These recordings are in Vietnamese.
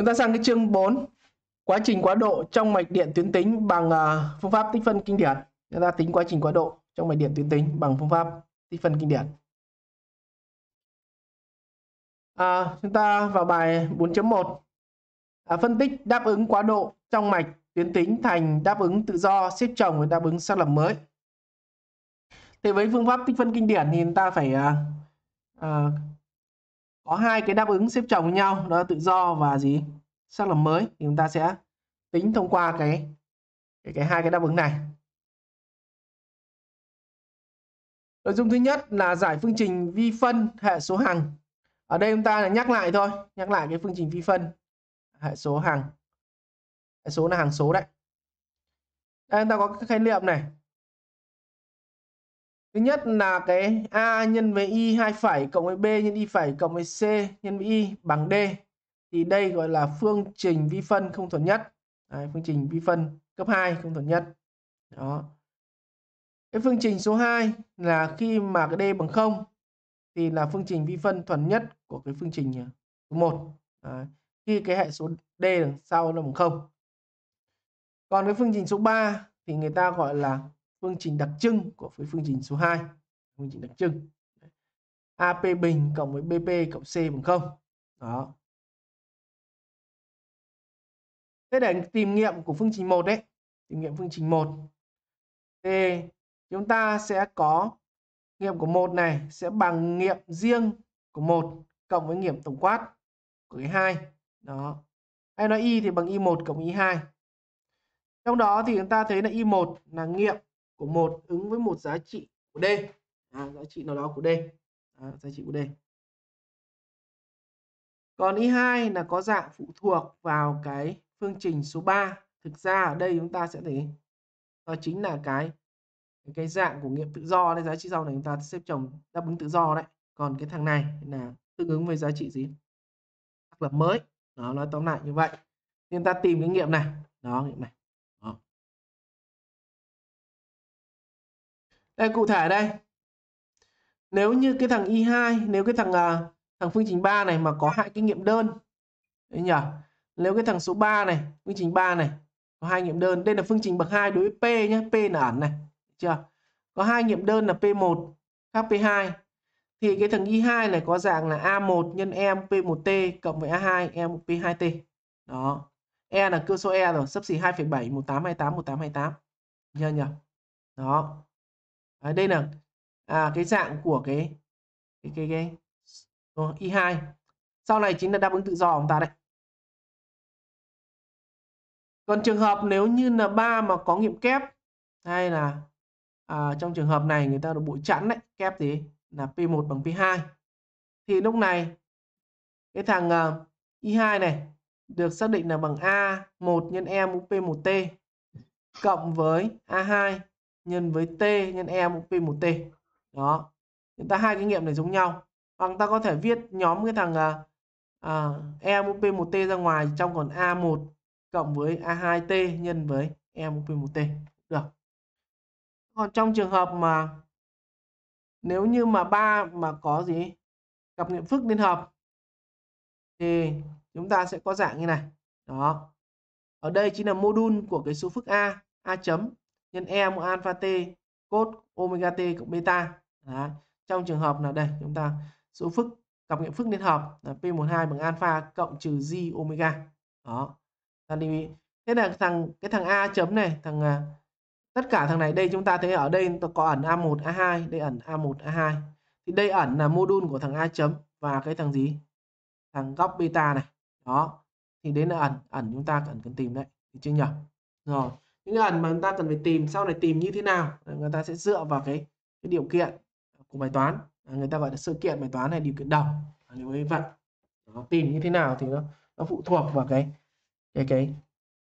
Chúng ta sang cái chương 4 quá trình quá độ trong mạch điện tuyến tính bằng à, phương pháp tích phân kinh điển. Chúng ta tính quá trình quá độ trong mạch điện tuyến tính bằng phương pháp tích phân kinh điển. À, chúng ta vào bài 4.1 à, phân tích đáp ứng quá độ trong mạch tuyến tính thành đáp ứng tự do xếp chồng và đáp ứng xác lập mới. Thì với phương pháp tích phân kinh điển thì chúng ta phải à, à có hai cái đáp ứng xếp chồng với nhau đó là tự do và gì xác lập mới thì chúng ta sẽ tính thông qua cái cái, cái hai cái đáp ứng này nội dung thứ nhất là giải phương trình vi phân hệ số hằng. ở đây chúng ta là nhắc lại thôi nhắc lại cái phương trình vi phân hệ số hằng hệ số là hằng số đấy đây chúng ta có các khái niệm này Thứ nhất là cái A nhân với Y 2 phẩy cộng với B nhân Y phẩy cộng với C nhân với Y bằng D. Thì đây gọi là phương trình vi phân không thuần nhất. Đấy, phương trình vi phân cấp 2 không thuần nhất. Đó. Cái phương trình số 2 là khi mà cái D bằng 0 thì là phương trình vi phân thuần nhất của cái phương trình à, số 1. Đấy. Khi cái hệ số D đằng sau nó bằng 0. Còn cái phương trình số 3 thì người ta gọi là phương trình đặc trưng của với phương trình số 2 phương trình đặc trưng AP bình cộng với BP cộng C bằng 0 đó thế để tìm nghiệm của phương trình 1 đấy tìm nghiệm phương trình 1 thì chúng ta sẽ có nghiệm của một này sẽ bằng nghiệm riêng của một cộng với nghiệm tổng quát của cái hai đó hay nói y thì bằng y1 cộng y2 trong đó thì chúng ta thấy là y1 là nghiệm của một ứng với một giá trị của D à, giá trị nào đó của D à, giá trị của D còn Y2 là có dạng phụ thuộc vào cái phương trình số 3 thực ra ở đây chúng ta sẽ thấy đó chính là cái cái dạng của nghiệm tự do đấy giá trị sau này chúng ta xếp chồng đáp ứng tự do đấy còn cái thằng này là tương ứng với giá trị gì hoặc là mới đó nói tóm lại như vậy nên ta tìm cái nghiệm này đó nghiệm này đây cụ thể đây nếu như cái thằng y2 nếu cái thằng uh, thằng phương trình 3 này mà có hai cái nghiệm đơn đấy nhỉ nếu cái thằng số 3 này phương trình 3 này có hai nghiệm đơn đây là phương trình bậc 2 đối với p nhé p là ẩn này chưa có hai nghiệm đơn là p1 khác p2 thì cái thằng y2 này có dạng là a1 nhân e p1t cộng với a2 e p2t đó e là cơ số e rồi sấp xỉ 2,7 1828 1828 nhớ nhỉ đó à, đây là à, cái dạng của cái cái cái, cái oh, ờ, i2 sau này chính là đáp ứng tự do của chúng ta đấy còn trường hợp nếu như là ba mà có nghiệm kép hay là à, trong trường hợp này người ta được bụi chẵn đấy kép gì là p1 bằng p2 thì lúc này cái thằng uh, ờ, i2 này được xác định là bằng a1 nhân e mũ p1t cộng với a2 nhân với t nhân e mũ p 1 t đó chúng ta hai cái nghiệm này giống nhau hoặc ta có thể viết nhóm cái thằng à, à e mũ p 1 t ra ngoài trong còn a 1 cộng với a 2 t nhân với e mũ p 1 t được còn trong trường hợp mà nếu như mà ba mà có gì cặp nghiệm phức liên hợp thì chúng ta sẽ có dạng như này đó ở đây chính là mô đun của cái số phức a a chấm nhân e mũ alpha t cos omega t cộng beta Đấy. trong trường hợp là đây chúng ta số phức cặp nghiệm phức liên hợp là p12 bằng alpha cộng trừ j omega đó ta lưu ý thế là thằng cái thằng a chấm này thằng à, tất cả thằng này đây chúng ta thấy ở đây có ẩn a1 a2 đây ẩn a1 a2 thì đây ẩn là mô của thằng a chấm và cái thằng gì thằng góc beta này đó thì đến là ẩn ẩn chúng ta cần cần tìm đấy chưa nhỉ rồi những cái ẩn mà chúng ta cần phải tìm sau này tìm như thế nào người ta sẽ dựa vào cái, cái điều kiện của bài toán à, người ta gọi là sự kiện bài toán này điều kiện đầu nếu như vậy nó tìm như thế nào thì nó nó phụ thuộc vào cái cái cái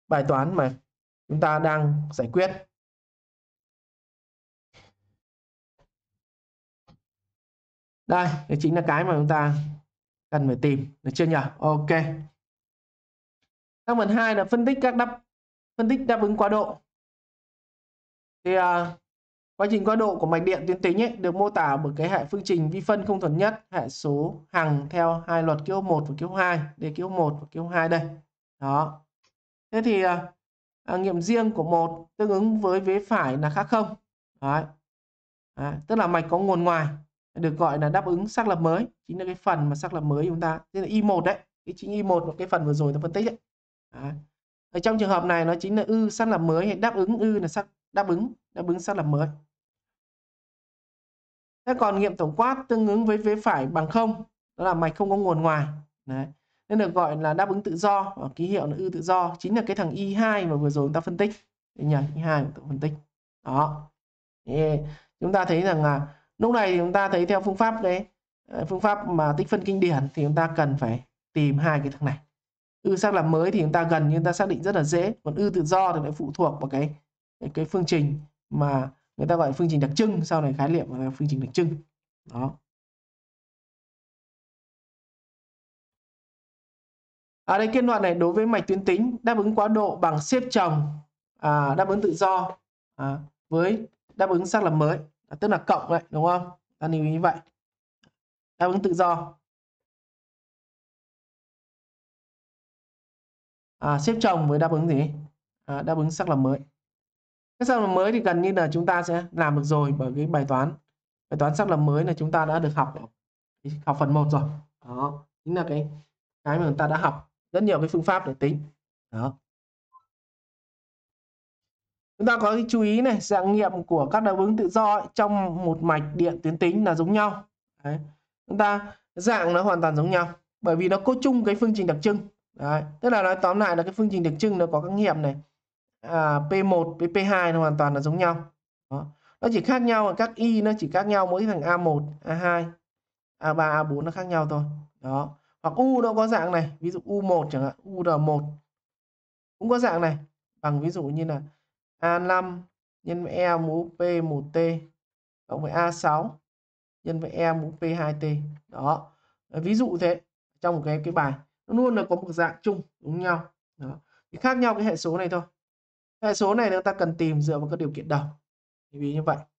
bài toán mà chúng ta đang giải quyết đây đây chính là cái mà chúng ta cần phải tìm được chưa nhỉ ok sang phần 2 là phân tích các đáp phân tích đáp ứng quá độ thì à, quá trình quá độ của mạch điện tuyến tính ấy, được mô tả bởi cái hệ phương trình vi phân không thuần nhất hệ số hằng theo hai luật kiêu 1 và kiêu 2 đề kiêu 1 và kiêu 2 đây đó thế thì à, à, nghiệm riêng của một tương ứng với vế phải là khác không Đấy. Đấy. tức là mạch có nguồn ngoài được gọi là đáp ứng xác lập mới chính là cái phần mà xác lập mới chúng ta thế là y 1 đấy cái chính y 1 và cái phần vừa rồi ta phân tích đấy. Đấy ở trong trường hợp này nó chính là ư xác lập mới hay đáp ứng ư là xác đáp ứng đáp ứng xác lập mới thế còn nghiệm tổng quát tương ứng với vế phải bằng không đó là mạch không có nguồn ngoài đấy nên được gọi là đáp ứng tự do và ký hiệu là ư tự do chính là cái thằng y 2 mà vừa rồi chúng ta phân tích Đây nhỉ y hai chúng ta phân tích đó thì chúng ta thấy rằng là lúc này thì chúng ta thấy theo phương pháp đấy ờ, phương pháp mà tích phân kinh điển thì chúng ta cần phải tìm hai cái thằng này ư xác lập mới thì chúng ta gần như ta xác định rất là dễ còn ư tự do thì lại phụ thuộc vào cái cái phương trình mà người ta gọi là phương trình đặc trưng sau này khái niệm là phương trình đặc trưng đó ở à, đây kết luận này đối với mạch tuyến tính đáp ứng quá độ bằng xếp chồng à, đáp ứng tự do à, với đáp ứng xác lập mới à, tức là cộng lại đúng không ta lưu ý như vậy đáp ứng tự do à, xếp chồng với đáp ứng gì à, đáp ứng sắc lập mới cái sắc lập mới thì gần như là chúng ta sẽ làm được rồi bởi cái bài toán bài toán sắc lập mới là chúng ta đã được học học phần 1 rồi đó chính là cái cái mà chúng ta đã học rất nhiều cái phương pháp để tính đó chúng ta có cái chú ý này dạng nghiệm của các đáp ứng tự do ấy, trong một mạch điện tuyến tính là giống nhau Đấy. chúng ta dạng nó hoàn toàn giống nhau bởi vì nó có chung cái phương trình đặc trưng Đấy. Tức là nói tóm lại là cái phương trình đặc trưng nó có các nghiệm này à, P1 với P2 nó hoàn toàn là giống nhau. Đó. Nó chỉ khác nhau ở các y nó chỉ khác nhau mỗi thằng A1, A2, A3, A4 nó khác nhau thôi. Đó. Hoặc U nó có dạng này, ví dụ U1 chẳng hạn, UR1 cũng có dạng này bằng ví dụ như là A5 nhân với E mũ P1T cộng với A6 nhân với E mũ P2T. Đó. Ví dụ thế trong một cái cái bài nó luôn là có một dạng chung đúng nhau đó. Thì khác nhau cái hệ số này thôi hệ số này người ta cần tìm dựa vào các điều kiện đầu Vì như vậy